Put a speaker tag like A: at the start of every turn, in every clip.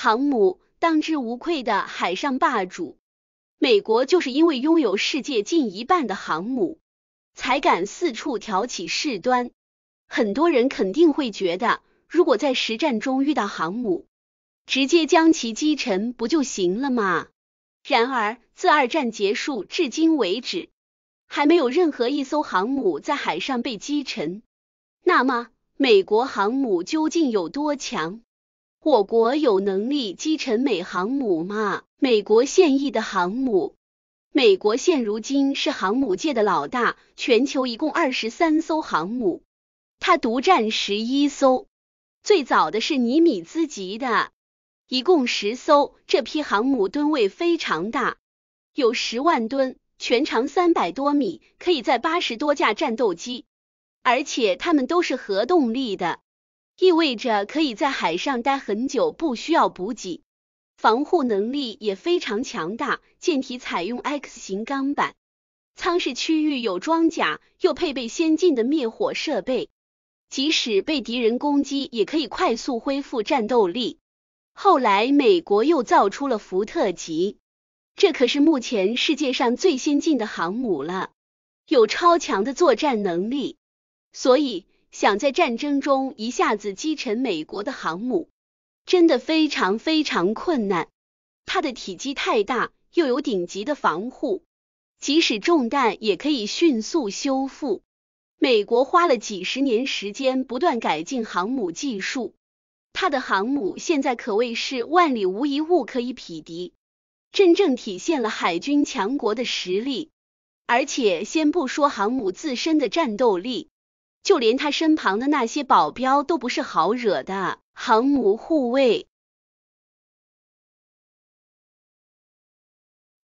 A: 航母当之无愧的海上霸主，美国就是因为拥有世界近一半的航母，才敢四处挑起事端。很多人肯定会觉得，如果在实战中遇到航母，直接将其击沉不就行了吗？然而，自二战结束至今为止，还没有任何一艘航母在海上被击沉。那么，美国航母究竟有多强？我国有能力击沉美航母吗？美国现役的航母，美国现如今是航母界的老大，全球一共二十三艘航母，它独占十一艘。最早的是尼米兹级的，一共十艘，这批航母吨位非常大，有十万吨，全长三百多米，可以在八十多架战斗机，而且它们都是核动力的。意味着可以在海上待很久，不需要补给，防护能力也非常强大。舰体采用 X 型钢板，舱室区域有装甲，又配备先进的灭火设备，即使被敌人攻击，也可以快速恢复战斗力。后来，美国又造出了福特级，这可是目前世界上最先进的航母了，有超强的作战能力，所以。想在战争中一下子击沉美国的航母，真的非常非常困难。它的体积太大，又有顶级的防护，即使中弹也可以迅速修复。美国花了几十年时间不断改进航母技术，它的航母现在可谓是万里无一物可以匹敌，真正体现了海军强国的实力。而且，先不说航母自身的战斗力。就连他身旁的那些保镖都不是好惹的，航母护卫，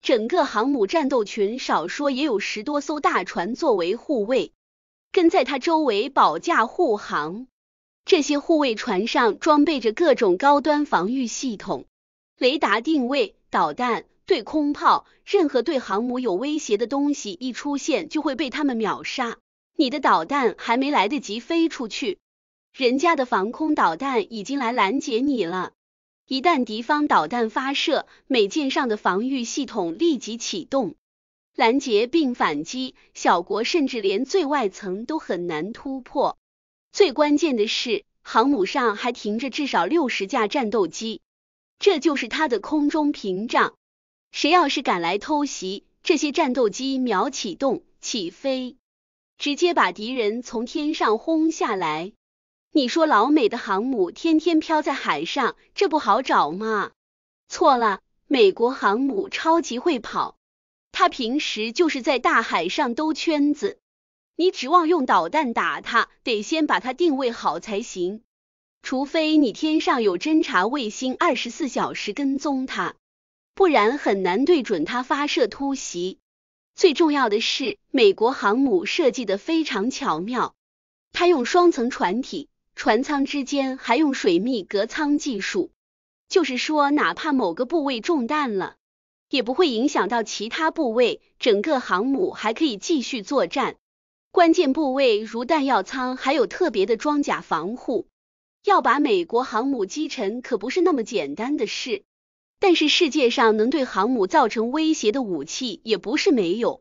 A: 整个航母战斗群少说也有十多艘大船作为护卫，跟在他周围保驾护航。这些护卫船上装备着各种高端防御系统、雷达定位、导弹、对空炮，任何对航母有威胁的东西一出现，就会被他们秒杀。你的导弹还没来得及飞出去，人家的防空导弹已经来拦截你了。一旦敌方导弹发射，美舰上的防御系统立即启动，拦截并反击。小国甚至连最外层都很难突破。最关键的是，航母上还停着至少六十架战斗机，这就是它的空中屏障。谁要是敢来偷袭，这些战斗机秒启动起飞。直接把敌人从天上轰下来！你说老美的航母天天飘在海上，这不好找吗？错了，美国航母超级会跑，它平时就是在大海上兜圈子。你指望用导弹打它，得先把它定位好才行。除非你天上有侦察卫星二十四小时跟踪它，不然很难对准它发射突袭。最重要的是，美国航母设计的非常巧妙，它用双层船体，船舱之间还用水密隔舱技术，就是说，哪怕某个部位中弹了，也不会影响到其他部位，整个航母还可以继续作战。关键部位如弹药舱还有特别的装甲防护，要把美国航母击沉可不是那么简单的事。但是世界上能对航母造成威胁的武器也不是没有，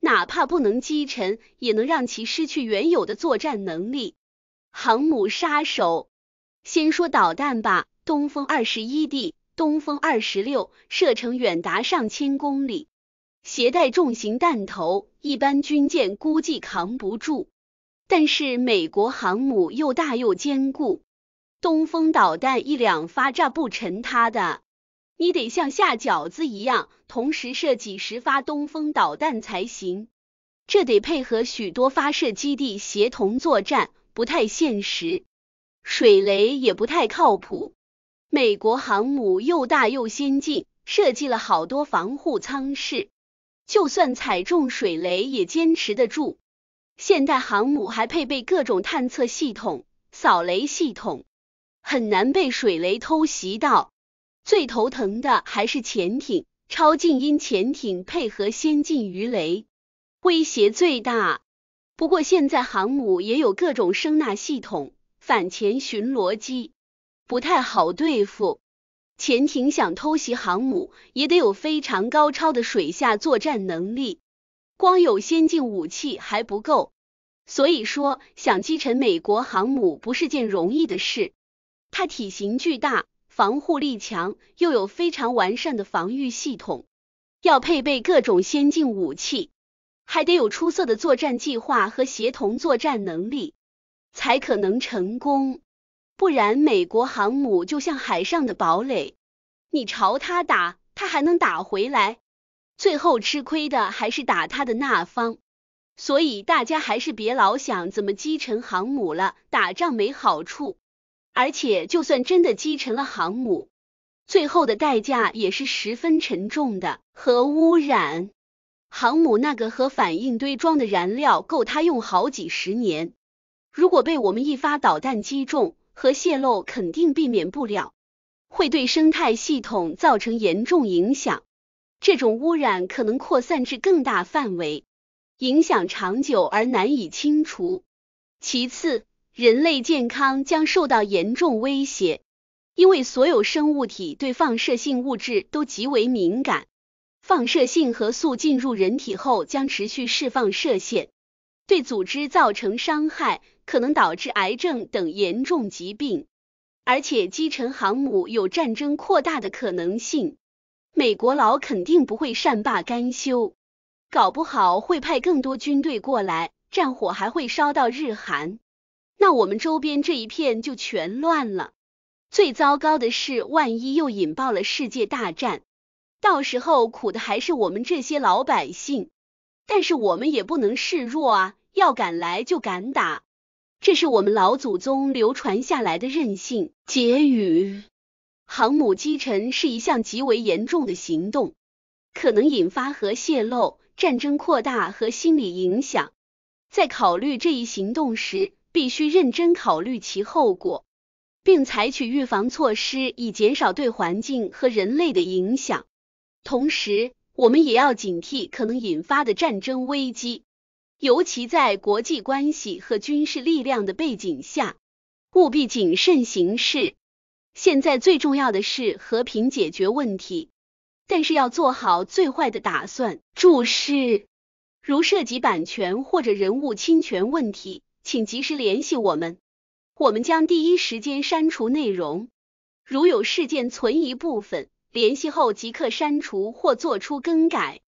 A: 哪怕不能击沉，也能让其失去原有的作战能力。航母杀手，先说导弹吧，东风二十一 D、东风二十六，射程远达上千公里，携带重型弹头，一般军舰估计扛不住。但是美国航母又大又坚固，东风导弹一两发炸不沉它的。你得像下饺子一样，同时射几十发东风导弹才行。这得配合许多发射基地协同作战，不太现实。水雷也不太靠谱。美国航母又大又先进，设计了好多防护舱室，就算踩中水雷也坚持得住。现代航母还配备各种探测系统、扫雷系统，很难被水雷偷袭到。最头疼的还是潜艇，超静音潜艇配合先进鱼雷，威胁最大。不过现在航母也有各种声纳系统、反潜巡逻机，不太好对付。潜艇想偷袭航母，也得有非常高超的水下作战能力，光有先进武器还不够。所以说，想击沉美国航母不是件容易的事。它体型巨大。防护力强，又有非常完善的防御系统，要配备各种先进武器，还得有出色的作战计划和协同作战能力，才可能成功。不然，美国航母就像海上的堡垒，你朝它打，它还能打回来，最后吃亏的还是打它的那方。所以，大家还是别老想怎么击沉航母了，打仗没好处。而且，就算真的击沉了航母，最后的代价也是十分沉重的。核污染，航母那个核反应堆装的燃料够它用好几十年。如果被我们一发导弹击中，核泄漏肯定避免不了，会对生态系统造成严重影响。这种污染可能扩散至更大范围，影响长久而难以清除。其次。人类健康将受到严重威胁，因为所有生物体对放射性物质都极为敏感。放射性核素进入人体后将持续释放射线，对组织造成伤害，可能导致癌症等严重疾病。而且击沉航母有战争扩大的可能性，美国佬肯定不会善罢甘休，搞不好会派更多军队过来，战火还会烧到日韩。那我们周边这一片就全乱了。最糟糕的是，万一又引爆了世界大战，到时候苦的还是我们这些老百姓。但是我们也不能示弱啊，要敢来就敢打，这是我们老祖宗流传下来的韧性。结语：航母击沉是一项极为严重的行动，可能引发核泄漏、战争扩大和心理影响。在考虑这一行动时，必须认真考虑其后果，并采取预防措施，以减少对环境和人类的影响。同时，我们也要警惕可能引发的战争危机，尤其在国际关系和军事力量的背景下，务必谨慎行事。现在最重要的是和平解决问题，但是要做好最坏的打算。注释：如涉及版权或者人物侵权问题。请及时联系我们，我们将第一时间删除内容。如有事件存疑部分，联系后即刻删除或做出更改。